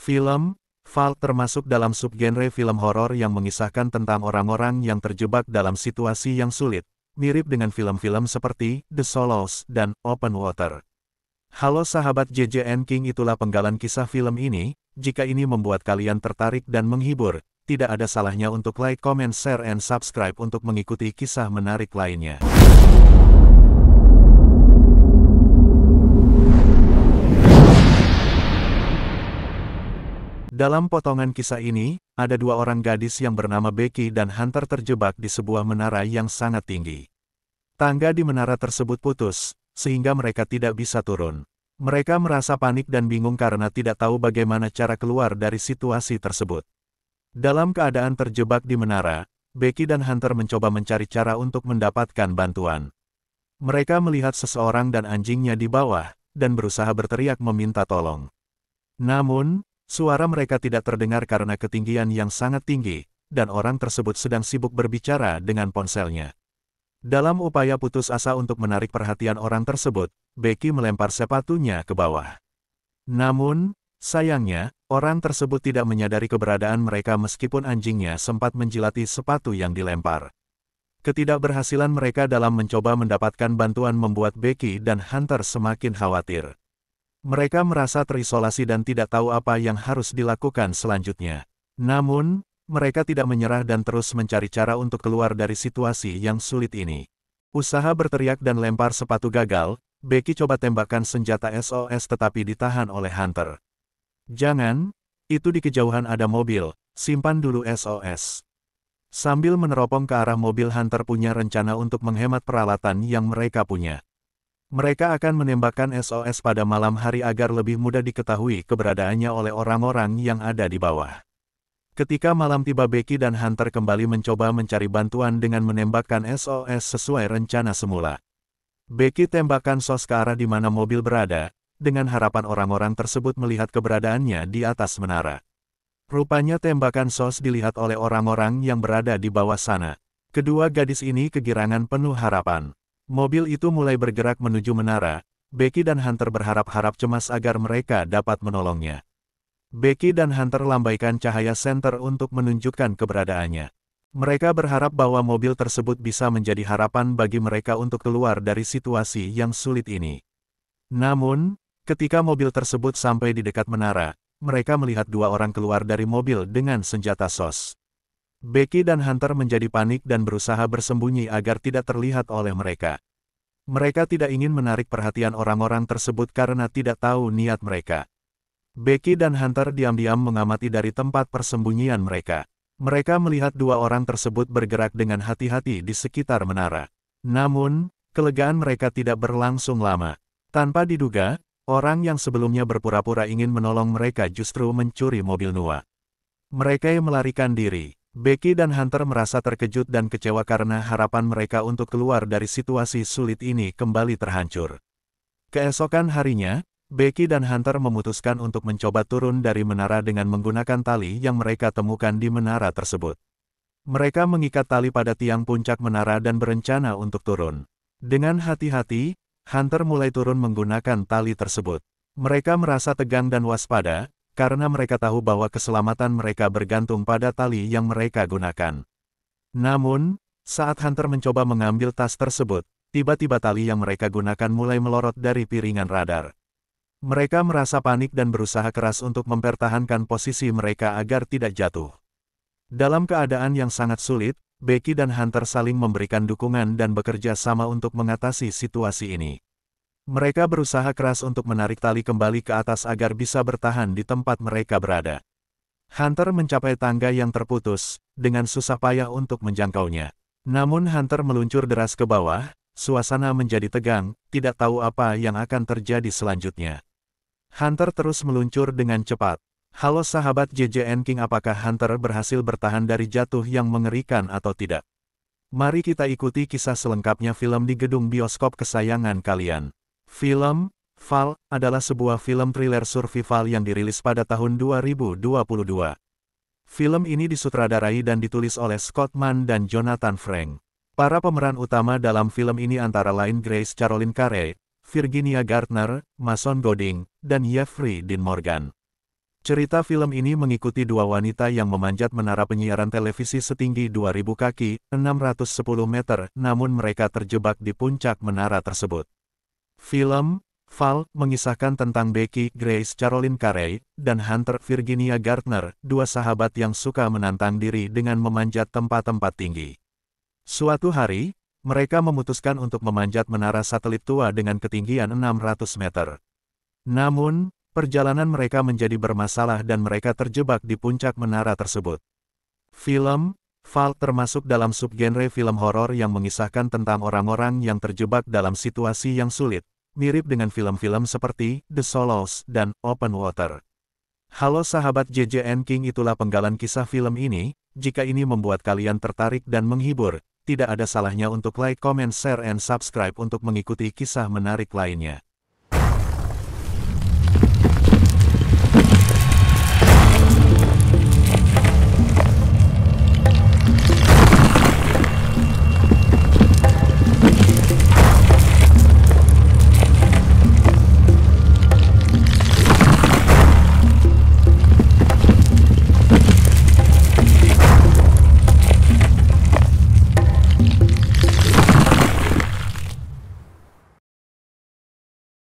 Film, Falk termasuk dalam subgenre film horor yang mengisahkan tentang orang-orang yang terjebak dalam situasi yang sulit, mirip dengan film-film seperti The Solos dan Open Water. Halo sahabat JJN King itulah penggalan kisah film ini, jika ini membuat kalian tertarik dan menghibur, tidak ada salahnya untuk like, comment, share, and subscribe untuk mengikuti kisah menarik lainnya. Dalam potongan kisah ini, ada dua orang gadis yang bernama Becky dan Hunter terjebak di sebuah menara yang sangat tinggi. Tangga di menara tersebut putus, sehingga mereka tidak bisa turun. Mereka merasa panik dan bingung karena tidak tahu bagaimana cara keluar dari situasi tersebut. Dalam keadaan terjebak di menara, Becky dan Hunter mencoba mencari cara untuk mendapatkan bantuan. Mereka melihat seseorang dan anjingnya di bawah, dan berusaha berteriak meminta tolong. Namun, Suara mereka tidak terdengar karena ketinggian yang sangat tinggi, dan orang tersebut sedang sibuk berbicara dengan ponselnya. Dalam upaya putus asa untuk menarik perhatian orang tersebut, Becky melempar sepatunya ke bawah. Namun, sayangnya, orang tersebut tidak menyadari keberadaan mereka meskipun anjingnya sempat menjilati sepatu yang dilempar. Ketidakberhasilan mereka dalam mencoba mendapatkan bantuan membuat Becky dan Hunter semakin khawatir. Mereka merasa terisolasi dan tidak tahu apa yang harus dilakukan selanjutnya. Namun, mereka tidak menyerah dan terus mencari cara untuk keluar dari situasi yang sulit ini. Usaha berteriak dan lempar sepatu gagal, Becky coba tembakan senjata SOS tetapi ditahan oleh Hunter. Jangan, itu di kejauhan ada mobil, simpan dulu SOS. Sambil meneropong ke arah mobil Hunter punya rencana untuk menghemat peralatan yang mereka punya. Mereka akan menembakkan SOS pada malam hari agar lebih mudah diketahui keberadaannya oleh orang-orang yang ada di bawah. Ketika malam tiba Becky dan Hunter kembali mencoba mencari bantuan dengan menembakkan SOS sesuai rencana semula. Becky tembakan sos ke arah di mana mobil berada, dengan harapan orang-orang tersebut melihat keberadaannya di atas menara. Rupanya tembakan sos dilihat oleh orang-orang yang berada di bawah sana. Kedua gadis ini kegirangan penuh harapan. Mobil itu mulai bergerak menuju menara, Becky dan Hunter berharap-harap cemas agar mereka dapat menolongnya. Becky dan Hunter lambaikan cahaya senter untuk menunjukkan keberadaannya. Mereka berharap bahwa mobil tersebut bisa menjadi harapan bagi mereka untuk keluar dari situasi yang sulit ini. Namun, ketika mobil tersebut sampai di dekat menara, mereka melihat dua orang keluar dari mobil dengan senjata SOS. Becky dan Hunter menjadi panik dan berusaha bersembunyi agar tidak terlihat oleh mereka. Mereka tidak ingin menarik perhatian orang-orang tersebut karena tidak tahu niat mereka. Becky dan Hunter diam-diam mengamati dari tempat persembunyian mereka. Mereka melihat dua orang tersebut bergerak dengan hati-hati di sekitar menara. Namun, kelegaan mereka tidak berlangsung lama. Tanpa diduga, orang yang sebelumnya berpura-pura ingin menolong mereka justru mencuri mobil Nua. Mereka yang melarikan diri. Becky dan Hunter merasa terkejut dan kecewa karena harapan mereka untuk keluar dari situasi sulit ini kembali terhancur. Keesokan harinya, Becky dan Hunter memutuskan untuk mencoba turun dari menara dengan menggunakan tali yang mereka temukan di menara tersebut. Mereka mengikat tali pada tiang puncak menara dan berencana untuk turun. Dengan hati-hati, Hunter mulai turun menggunakan tali tersebut. Mereka merasa tegang dan waspada, karena mereka tahu bahwa keselamatan mereka bergantung pada tali yang mereka gunakan. Namun, saat Hunter mencoba mengambil tas tersebut, tiba-tiba tali yang mereka gunakan mulai melorot dari piringan radar. Mereka merasa panik dan berusaha keras untuk mempertahankan posisi mereka agar tidak jatuh. Dalam keadaan yang sangat sulit, Becky dan Hunter saling memberikan dukungan dan bekerja sama untuk mengatasi situasi ini. Mereka berusaha keras untuk menarik tali kembali ke atas agar bisa bertahan di tempat mereka berada. Hunter mencapai tangga yang terputus, dengan susah payah untuk menjangkaunya. Namun Hunter meluncur deras ke bawah, suasana menjadi tegang, tidak tahu apa yang akan terjadi selanjutnya. Hunter terus meluncur dengan cepat. Halo sahabat JJN King apakah Hunter berhasil bertahan dari jatuh yang mengerikan atau tidak? Mari kita ikuti kisah selengkapnya film di gedung bioskop kesayangan kalian. Film, Fall, adalah sebuah film thriller survival yang dirilis pada tahun 2022. Film ini disutradarai dan ditulis oleh Scott Mann dan Jonathan Frank. Para pemeran utama dalam film ini antara lain Grace Caroline Carey, Virginia Gardner, Mason Goding, dan Jeffrey Dean Morgan. Cerita film ini mengikuti dua wanita yang memanjat menara penyiaran televisi setinggi 2000 kaki, 610 meter, namun mereka terjebak di puncak menara tersebut. Film, Val, mengisahkan tentang Becky Grace Caroline Carey, dan Hunter Virginia Gardner, dua sahabat yang suka menantang diri dengan memanjat tempat-tempat tinggi. Suatu hari, mereka memutuskan untuk memanjat menara satelit tua dengan ketinggian 600 meter. Namun, perjalanan mereka menjadi bermasalah dan mereka terjebak di puncak menara tersebut. Film, Val termasuk dalam subgenre film horor yang mengisahkan tentang orang-orang yang terjebak dalam situasi yang sulit, mirip dengan film-film seperti The Solos dan Open Water. Halo sahabat JJN King itulah penggalan kisah film ini, jika ini membuat kalian tertarik dan menghibur, tidak ada salahnya untuk like, comment, share, and subscribe untuk mengikuti kisah menarik lainnya.